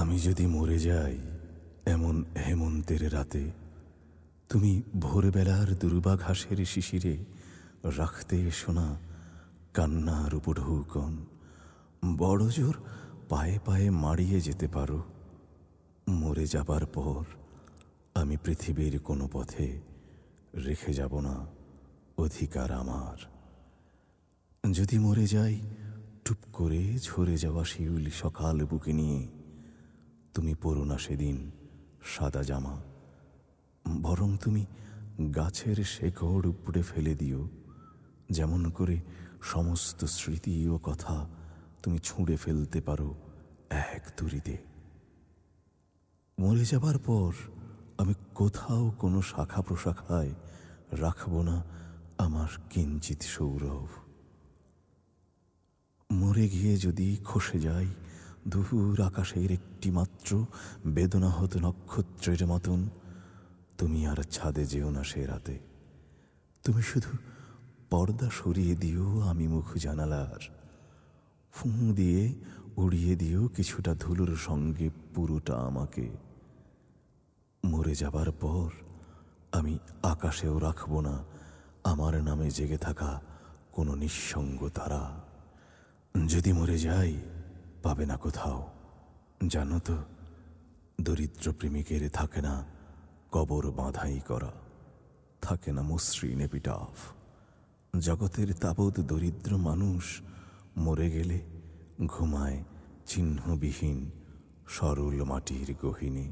আমি যদি মরে যাই এমন হেমন্তের রাতে তুমি ভোরবেলার দুর্বা ঘাসের শিশিরে রাখতে শোনা কান্নার উপঢৌকন বড় জোর পায়ে পায়ে মাড়িয়ে যেতে পারো মরে যাবার পর আমি পৃথিবীর কোনো পথে রেখে যাব না অধিকার আমার যদি মরে যাই টুপ করে ঝরে যাওয়া শিউলি সকাল বুকে নিয়ে তুমি পড়ো না সেদিন সাদা জামা বরং তুমি গাছের শেকড় উপড়ে ফেলে দিও যেমন করে সমস্ত স্মৃতি ও কথা তুমি ছুঁড়ে ফেলতে পারো এক তুরিতে মরে যাবার পর আমি কোথাও কোনো শাখা প্রশাখায় রাখব না আমার কিঞ্চিত সৌরভ মরে গিয়ে যদি খসে যায় দূর আকাশের একটিমাত্র হত নক্ষত্রের মতন তুমি আর ছাদে যেও না সে রাতে তুমি শুধু পর্দা সরিয়ে দিও আমি মুখ জানালার ফুঁ দিয়ে উড়িয়ে দিও কিছুটা ধুলোর সঙ্গে পুরোটা আমাকে মরে যাবার পর আমি আকাশেও রাখব না আমার নামে জেগে থাকা কোনো নিঃসঙ্গ তারা যদি মরে যায় পাবে না কোথাও জানো তো দরিদ্র প্রেমিকের থাকে না কবর বাঁধাই করা থাকে না মসৃণ এপিটাফ জগতের তাবৎ দরিদ্র মানুষ মরে গেলে ঘুমায় চিহ্নবিহীন সরল মাটির গহিনী